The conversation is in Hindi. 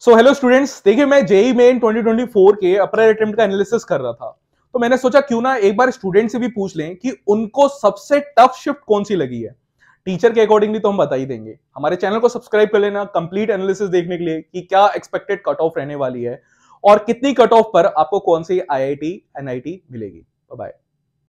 सो हेलो स्टूडेंट्स देखिए मैं जेई मेन 2024 के अप्रैल अटेम्प्ट का एनालिसिस कर रहा था तो मैंने सोचा क्यों ना एक बार स्टूडेंट से भी पूछ लें कि उनको सबसे टफ शिफ्ट कौन सी लगी है टीचर के अकॉर्डिंगली तो हम बता ही देंगे हमारे चैनल को सब्सक्राइब कर लेना कंप्लीट एनालिसिस देखने के लिए कि क्या एक्सपेक्टेड कट ऑफ रहने वाली है और कितनी कट ऑफ पर आपको कौन सी आई आई मिलेगी बाय